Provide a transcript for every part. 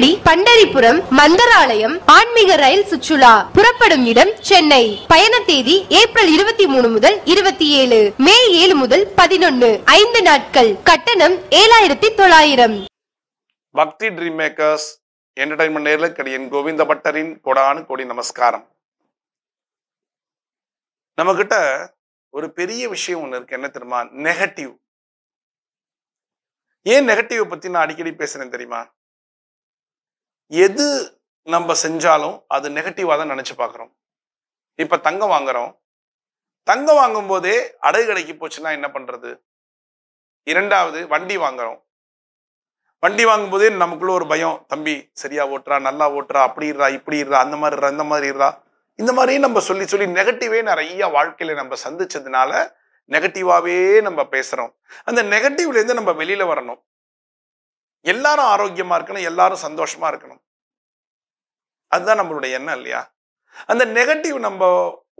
திருப்பதி பண்டரிபுரம் மந்தராலயம் ஆன்மீக ரயில் சுற்றுலா புறப்படும் இடம் சென்னை பயண தேதி ஏப்ரல் இருபத்தி மூணு முதல் இருபத்தி ஏழு மே ஏழு முதல் பதினொன்னு ஐந்து நாட்கள் கட்டணம் ஏழாயிரத்தி தொள்ளாயிரம் பக்தி ட்ரீம் மேக்கர்ஸ் என்டர்டைன்மெண்ட் கடியன் கோவிந்த பட்டரின் கொடான கொடி நமஸ்காரம் கிட்ட ஒரு பெரிய விஷயம் ஒன்று இருக்கு என்ன தெரியுமா நெகட்டிவ் ஏன் நெகட்டிவ் பத்தி நான் அடிக்கடி பேசுறேன் தெரியுமா எது நம்ம செஞ்சாலும் அது நெகட்டிவாக தான் நினச்சி பார்க்குறோம் இப்போ தங்கம் வாங்குறோம் தங்கம் வாங்கும் போதே அடகு கடைக்கு போச்சுன்னா என்ன பண்ணுறது இரண்டாவது வண்டி வாங்குறோம் வண்டி வாங்கும் போதே நமக்குள்ளே ஒரு பயம் தம்பி சரியாக ஓட்டுறா நல்லா ஓட்டுறா அப்படி இருறா இப்படி இருறா அந்த மாதிரி இருறா இந்த மாதிரி இருறா இந்த மாதிரியும் நம்ம சொல்லி சொல்லி நெகட்டிவே நிறைய வாழ்க்கையில நம்ம சந்திச்சதுனால நெகட்டிவாகவே நம்ம பேசுகிறோம் அந்த நெகட்டிவ்லேருந்து நம்ம வெளியில் வரணும் எல்லாரும் ஆரோக்கியமா இருக்கணும் எல்லாரும் சந்தோஷமா இருக்கணும் அதுதான் நம்மளுடைய எண்ணம் இல்லையா அந்த நெகட்டிவ் நம்ம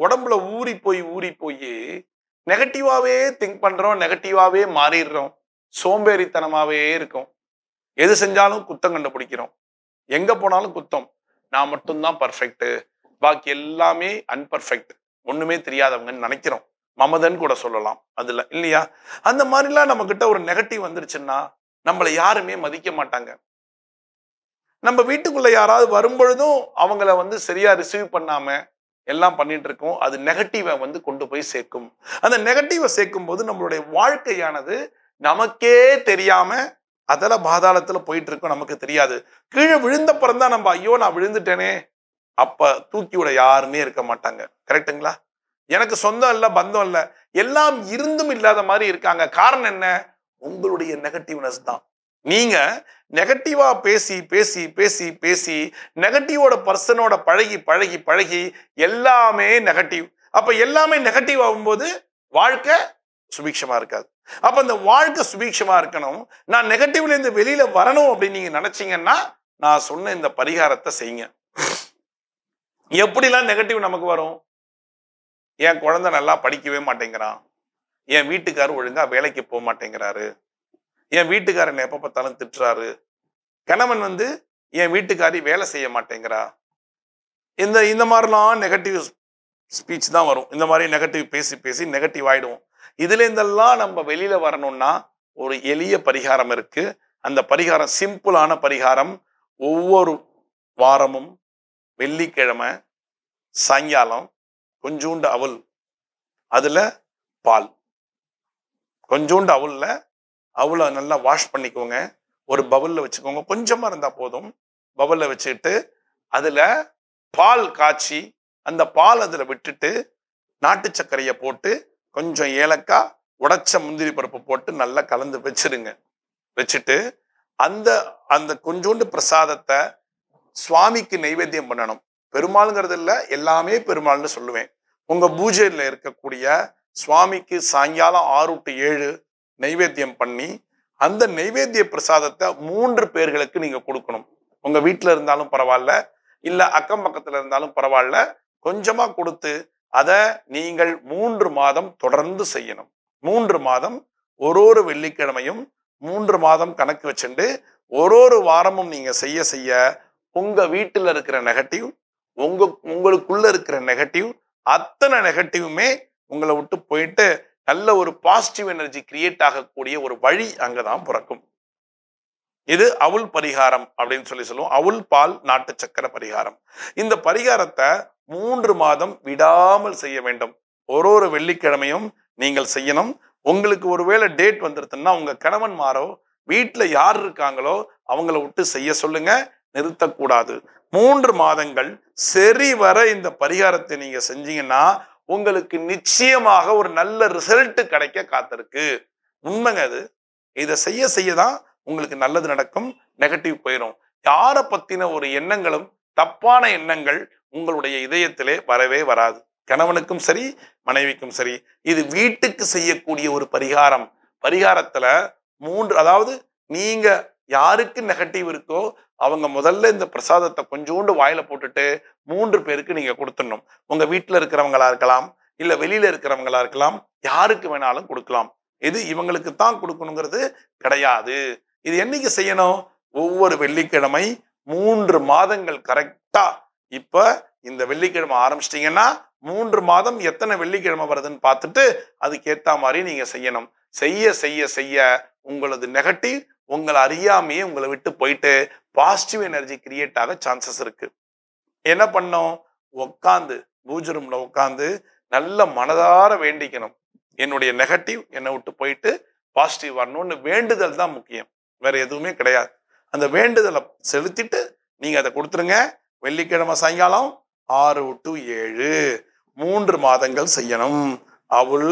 உடம்புல ஊறி போய் ஊறி போய் நெகட்டிவாவே திங்க் பண்றோம் நெகட்டிவாவே மாறிடுறோம் சோம்பேறித்தனமாவே இருக்கும் எது செஞ்சாலும் குத்தம் கண்டுபிடிக்கிறோம் எங்க போனாலும் குத்தம் நான் மட்டும்தான் பர்ஃபெக்ட் பாக்கி எல்லாமே அன்பர்ஃபெக்ட் ஒண்ணுமே தெரியாதவங்கன்னு நினைக்கிறோம் மமதன் கூட சொல்லலாம் அதுல இல்லையா அந்த மாதிரிலாம் நம்ம கிட்ட ஒரு நெகட்டிவ் வந்துருச்சுன்னா நம்மளை யாருமே மதிக்க மாட்டாங்க நம்ம வீட்டுக்குள்ள யாராவது வரும்பொழுதும் அவங்கள வந்து சரியா ரிசீவ் பண்ணாம எல்லாம் பண்ணிட்டு இருக்கோம் அது நெகட்டிவை வந்து கொண்டு போய் சேர்க்கும் அந்த நெகட்டிவை சேர்க்கும் போது நம்மளுடைய வாழ்க்கையானது நமக்கே தெரியாம அதில் பாதாளத்தில் போயிட்டு இருக்கோம் நமக்கு தெரியாது கீழே விழுந்த பிறந்தா நம்ம ஐயோ நான் விழுந்துட்டேனே அப்ப தூக்கி விட யாருமே இருக்க மாட்டாங்க கரெக்டுங்களா எனக்கு சொந்தம் இல்லை பந்தம் இல்லை எல்லாம் இருந்தும் இல்லாத மாதிரி இருக்காங்க காரணம் என்ன உங்களுடைய நெகட்டிவ்னஸ் தான் நீங்க நெகட்டிவா பேசி பேசி பேசி பேசி நெகட்டிவோட பர்சனோட பழகி பழகி பழகி எல்லாமே நெகட்டிவ் அப்ப எல்லாமே நெகட்டிவ் ஆகும்போது வாழ்க்கை சுபீட்சமா இருக்காது அப்ப இந்த வாழ்க்கை சுபீட்சமா இருக்கணும் நான் நெகட்டிவ்ல இருந்து வெளியில வரணும் அப்படின்னு நீங்க நினைச்சீங்கன்னா நான் சொன்ன இந்த பரிகாரத்தை செய்யுங்க எப்படிலாம் நெகட்டிவ் நமக்கு வரும் என் குழந்தை நல்லா படிக்கவே மாட்டேங்கிறான் என் வீட்டுக்காரர் ஒழுங்கா வேலைக்கு போக மாட்டேங்கிறாரு என் வீட்டுக்காரர் என்னை எப்போ பார்த்தாலும் திட்டுறாரு கணவன் வந்து என் வீட்டுக்காரி வேலை செய்ய மாட்டேங்கிறா இந்த இந்த மாதிரிலாம் நெகட்டிவ் ஸ்பீச் தான் வரும் இந்த மாதிரி நெகட்டிவ் பேசி பேசி நெகட்டிவ் ஆகிடுவோம் இருந்தெல்லாம் நம்ம வெளியில் வரணும்னா ஒரு எளிய பரிகாரம் இருக்குது அந்த பரிகாரம் சிம்பிளான பரிகாரம் ஒவ்வொரு வாரமும் வெள்ளிக்கிழமை சாயங்காலம் கொஞ்சூண்டு அவல் அதில் பால் கொஞ்சோண்டு அவுளில் அவளை நல்லா வாஷ் பண்ணிக்கோங்க ஒரு பவுலில் வச்சுக்கோங்க கொஞ்சமாக இருந்தால் போதும் பவுலில் வச்சுக்கிட்டு அதில் பால் காய்ச்சி அந்த பால் அதில் விட்டுட்டு நாட்டு சர்க்கரையை போட்டு கொஞ்சம் ஏலக்காய் உடைச்ச முந்திரி பருப்பு போட்டு நல்லா கலந்து வச்சுருங்க வச்சுட்டு அந்த அந்த கொஞ்சோண்டு பிரசாதத்தை சுவாமிக்கு நைவேத்தியம் பண்ணணும் பெருமாள்ங்கிறது இல்லை எல்லாமே பெருமாள்னு சொல்லுவேன் உங்கள் பூஜையில் இருக்கக்கூடிய சுவாமிக்கு சாயங்காலம் ஆறு டு ஏழு நைவேத்தியம் பண்ணி அந்த நைவேத்திய பிரசாதத்தை மூன்று பேர்களுக்கு நீங்கள் கொடுக்கணும் உங்கள் வீட்டில் இருந்தாலும் பரவாயில்ல இல்லை அக்கம் பக்கத்தில் இருந்தாலும் பரவாயில்ல கொஞ்சமாக கொடுத்து அதை நீங்கள் மூன்று மாதம் தொடர்ந்து செய்யணும் மூன்று மாதம் ஒரு ஒரு வெள்ளிக்கிழமையும் மூன்று மாதம் கணக்கு வச்சுண்டு ஒரு ஒரு வாரமும் நீங்கள் செய்ய செய்ய உங்கள் வீட்டில் இருக்கிற நெகட்டிவ் உங்க உங்களுக்குள்ள இருக்கிற நெகட்டிவ் அத்தனை நெகட்டிவுமே உங்களை விட்டு போயிட்டு நல்ல ஒரு பாசிட்டிவ் எனர்ஜி கிரியேட் ஆகக்கூடிய ஒரு வழி அங்கதான் பிறக்கும் இது அவுள் பரிகாரம் அப்படின்னு சொல்லி சொல்லுவோம் அவுள் பால் நாட்டு சக்கர பரிகாரம் இந்த பரிகாரத்தை மூன்று மாதம் விடாமல் செய்ய வேண்டும் ஒரு ஒரு வெள்ளிக்கிழமையும் நீங்கள் செய்யணும் உங்களுக்கு ஒருவேளை டேட் வந்துருதுன்னா உங்க கணவன்மாரோ வீட்டில் யார் இருக்காங்களோ அவங்கள விட்டு செய்ய சொல்லுங்க நிறுத்தக்கூடாது மூன்று மாதங்கள் சரி வர இந்த பரிகாரத்தை நீங்க செஞ்சீங்கன்னா உங்களுக்கு நிச்சயமாக ஒரு நல்ல ரிசல்ட் கிடைக்க காத்திருக்கு உண்மைங்க அது இதை செய்ய செய்ய தான் உங்களுக்கு நல்லது நடக்கும் நெகட்டிவ் போயிடும் யாரை பத்தின ஒரு எண்ணங்களும் தப்பான எண்ணங்கள் உங்களுடைய இதயத்திலே வரவே வராது கணவனுக்கும் சரி மனைவிக்கும் சரி இது வீட்டுக்கு செய்யக்கூடிய ஒரு பரிகாரம் பரிகாரத்துல மூன்று அதாவது நீங்க யாருக்கு நெகட்டிவ் இருக்கோ அவங்க முதல்ல இந்த பிரசாதத்தை கொஞ்சோண்டு வாயில போட்டுட்டு மூன்று பேருக்கு நீங்க கொடுத்துடணும் உங்க வீட்டில் இருக்கிறவங்களா இருக்கலாம் இல்ல வெளியில இருக்கிறவங்களா இருக்கலாம் யாருக்கு வேணாலும் கொடுக்கலாம் இது இவங்களுக்கு தான் கொடுக்கணுங்கிறது கிடையாது இது என்னைக்கு செய்யணும் ஒவ்வொரு வெள்ளிக்கிழமை மூன்று மாதங்கள் கரெக்டா இப்ப இந்த வெள்ளிக்கிழமை ஆரம்பிச்சிட்டிங்கன்னா மூன்று மாதம் எத்தனை வெள்ளிக்கிழமை வருதுன்னு பார்த்துட்டு அதுக்கேற்ற மாதிரி நீங்க செய்யணும் செய்ய செய்ய செய்ய உங்களது நெகட்டிவ் உங்களை அறியாமையே உங்களை விட்டு போயிட்டு பாசிட்டிவ் எனர்ஜி கிரியேட் ஆக சான்சஸ் இருக்கு என்ன பண்ணோம் உட்காந்து பூஜை ரூம்ல உட்காந்து நல்ல மனதார வேண்டிக்கணும் என்னுடைய நெகட்டிவ் என்னை விட்டு போயிட்டு பாசிட்டிவ் வரணும்னு வேண்டுதல் தான் முக்கியம் வேற எதுவுமே கிடையாது அந்த வேண்டுதலை செலுத்திட்டு நீங்க அதை கொடுத்துருங்க வெள்ளிக்கிழமை சாயங்காலம் ஆறு டு ஏழு மூன்று மாதங்கள் செய்யணும் அவள்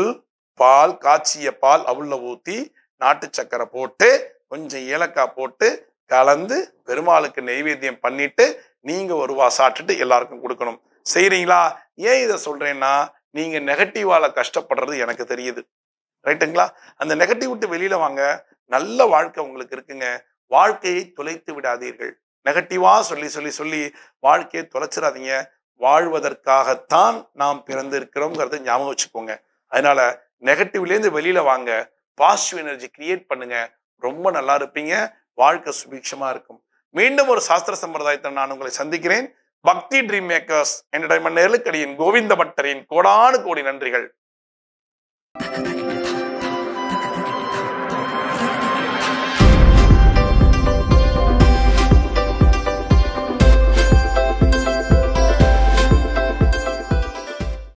பால் காய்ச்சிய பால் அவுள்ள ஊற்றி நாட்டு சக்கரை போட்டு கொஞ்சம் ஏலக்காய் போட்டு கலந்து பெருமாளுக்கு நெய்வேத்தியம் பண்ணிட்டு நீங்க ஒரு ரூபா சாப்பிட்டுட்டு எல்லாருக்கும் கொடுக்கணும் செய்யறீங்களா ஏன் இதை சொல்றேன்னா நீங்க நெகட்டிவால கஷ்டப்படுறது எனக்கு தெரியுது ரைட்டுங்களா அந்த நெகட்டிவ் விட்டு வெளியில வாங்க நல்ல வாழ்க்கை உங்களுக்கு இருக்குங்க வாழ்க்கையை தொலைத்து விடாதீர்கள் நெகட்டிவா சொல்லி சொல்லி சொல்லி வாழ்க்கையை தொலைச்சிடாதீங்க வாழ்வதற்காகத்தான் நாம் பிறந்திருக்கிறோங்கிறத ஞாபகம் வச்சுக்கோங்க அதனால நெகட்டிவ்லேருந்து வெளியில வாங்க பாசிட்டிவ் எனர்ஜி கிரியேட் பண்ணுங்க ரொம்ப நல்லா இருப்பீங்க வாழ்க்கை சுபிக்ஷமாக இருக்கும் மீண்டும் ஒரு சாஸ்திர சம்பிரதாயத்தை நான் உங்களை சந்திக்கிறேன் பக்தி ட்ரீம் மேக்கர்ஸ் என்டர்டைன்மெண்ட் நெருக்கடியின் கோவிந்த பட்டரின் கோடானு கோடி நன்றிகள்